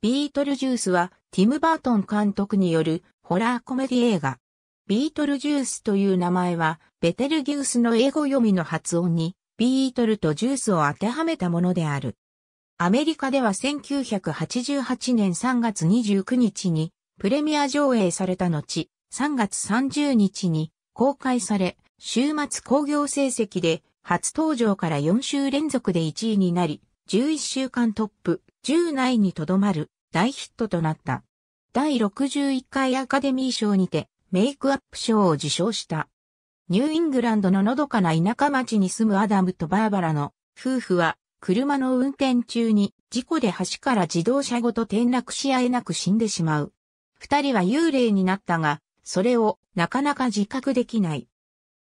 ビートルジュースはティム・バートン監督によるホラーコメディ映画。ビートルジュースという名前はベテルギウスの英語読みの発音にビートルとジュースを当てはめたものである。アメリカでは1988年3月29日にプレミア上映された後、3月30日に公開され、週末興行成績で初登場から4週連続で1位になり、11週間トップ、10内にとどまる大ヒットとなった。第61回アカデミー賞にてメイクアップ賞を受賞した。ニューイングランドののどかな田舎町に住むアダムとバーバラの夫婦は車の運転中に事故で橋から自動車ごと転落し合えなく死んでしまう。二人は幽霊になったが、それをなかなか自覚できない。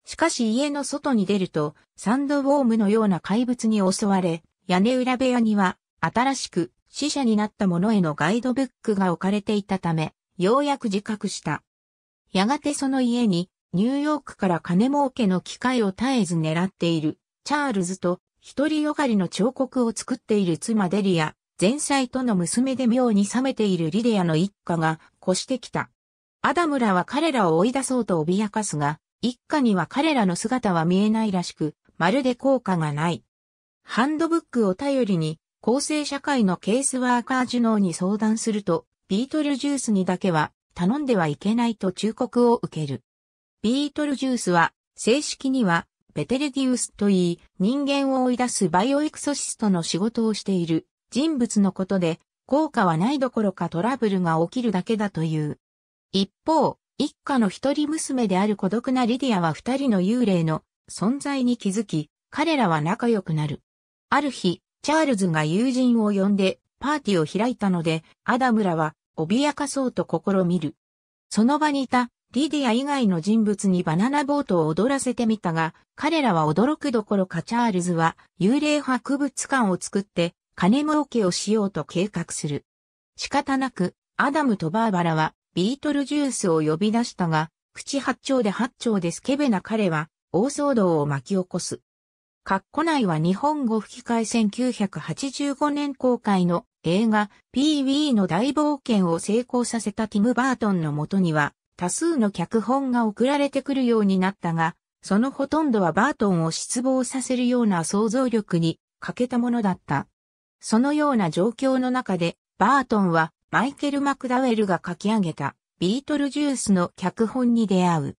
しかし家の外に出ると、サンドウォームのような怪物に襲われ、屋根裏部屋には新しく死者になった者へのガイドブックが置かれていたため、ようやく自覚した。やがてその家に、ニューヨークから金儲けの機会を絶えず狙っている、チャールズと、一人よがりの彫刻を作っている妻デリア、前妻との娘で妙に冷めているリディアの一家が越してきた。アダムらは彼らを追い出そうと脅かすが、一家には彼らの姿は見えないらしく、まるで効果がない。ハンドブックを頼りに、公正社会のケースワーカージュノーに相談すると、ビートルジュースにだけは頼んではいけないと忠告を受ける。ビートルジュースは、正式には、ベテルギウスといい、人間を追い出すバイオエクソシストの仕事をしている人物のことで、効果はないどころかトラブルが起きるだけだという。一方、一家の一人娘である孤独なリディアは二人の幽霊の存在に気づき、彼らは仲良くなる。ある日、チャールズが友人を呼んでパーティーを開いたので、アダムらは脅かそうと試みる。その場にいたリディア以外の人物にバナナボートを踊らせてみたが、彼らは驚くどころかチャールズは幽霊博物館を作って金儲けをしようと計画する。仕方なく、アダムとバーバラはビートルジュースを呼び出したが、口八丁で八丁でスケベな彼は大騒動を巻き起こす。カッコ内は日本語吹き替え1985年公開の映画 PV の大冒険を成功させたティム・バートンのもとには多数の脚本が送られてくるようになったが、そのほとんどはバートンを失望させるような想像力に欠けたものだった。そのような状況の中で、バートンはマイケル・マクダウェルが書き上げたビートルジュースの脚本に出会う。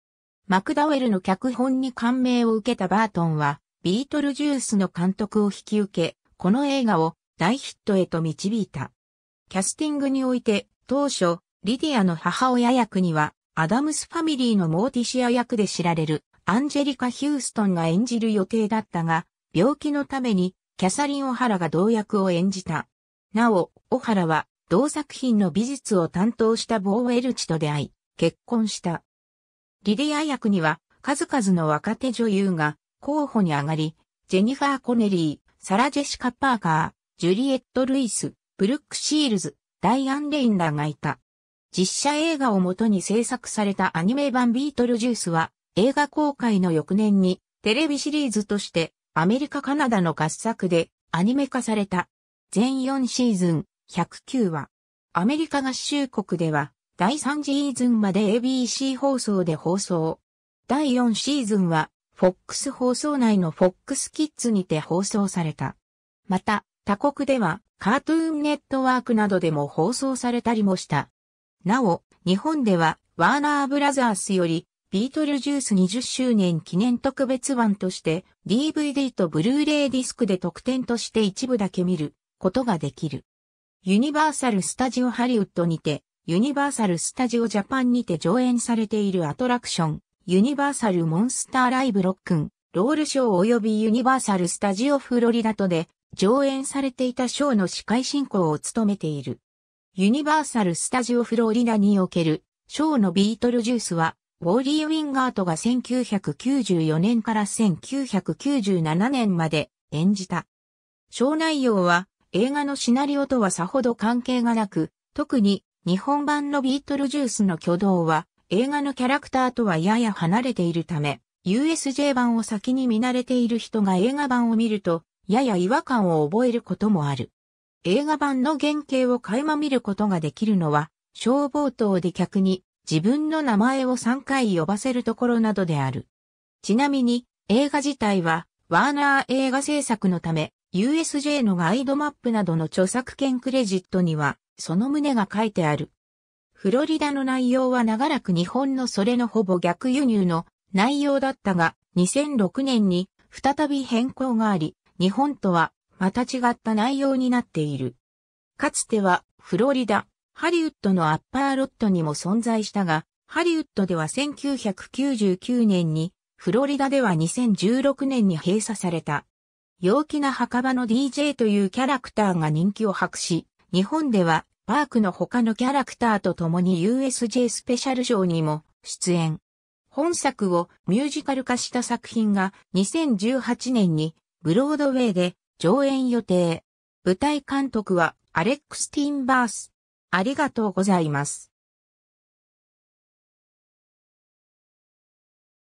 マクダウェルの脚本に感銘を受けたバートンは、ビートルジュースの監督を引き受け、この映画を大ヒットへと導いた。キャスティングにおいて、当初、リディアの母親役には、アダムスファミリーのモーティシア役で知られる、アンジェリカ・ヒューストンが演じる予定だったが、病気のために、キャサリン・オハラが同役を演じた。なお、オハラは、同作品の美術を担当したボー・エルチと出会い、結婚した。リディア役には、数々の若手女優が候補に上がり、ジェニファー・コネリー、サラ・ジェシカ・パーカー、ジュリエット・ルイス、ブルック・シールズ、ダイアン・レインらがいた。実写映画をもとに制作されたアニメ版ビートルジュースは、映画公開の翌年に、テレビシリーズとして、アメリカ・カナダの合作で、アニメ化された。全4シーズン、109話。アメリカ合衆国では、第3シーズンまで ABC 放送で放送。第4シーズンは、フォックス放送内のフォックスキッズにて放送された。また、他国では、カートゥーンネットワークなどでも放送されたりもした。なお、日本では、ワーナーブラザースより、ビートルジュース20周年記念特別版として、DVD とブルーレイディスクで特典として一部だけ見ることができる。ユニバーサル・スタジオ・ハリウッドにて、ユニバーサル・スタジオ・ジャパンにて上演されているアトラクション、ユニバーサル・モンスター・ライブ・ロックン、ロールショー及びユニバーサル・スタジオ・フロリダとで上演されていたショーの司会進行を務めている。ユニバーサル・スタジオ・フロリダにおけるショーのビートルジュースは、ウォーリー・ウィンガートが1994年から1997年まで演じた。ショー内容は映画のシナリオとはさほど関係がなく、特に日本版のビートルジュースの挙動は映画のキャラクターとはやや離れているため、USJ 版を先に見慣れている人が映画版を見ると、やや違和感を覚えることもある。映画版の原型を垣間見ることができるのは、消防等で客に自分の名前を3回呼ばせるところなどである。ちなみに、映画自体は、ワーナー映画制作のため、USJ のガイドマップなどの著作権クレジットには、その旨が書いてある。フロリダの内容は長らく日本のそれのほぼ逆輸入の内容だったが、2006年に再び変更があり、日本とはまた違った内容になっている。かつてはフロリダ、ハリウッドのアッパーロットにも存在したが、ハリウッドでは1999年に、フロリダでは2016年に閉鎖された。陽気な墓場の DJ というキャラクターが人気を博し、日本ではパークの他のキャラクターと共に USJ スペシャルショーにも出演。本作をミュージカル化した作品が2018年にブロードウェイで上演予定。舞台監督はアレックス・ティンバース。ありがとうございます。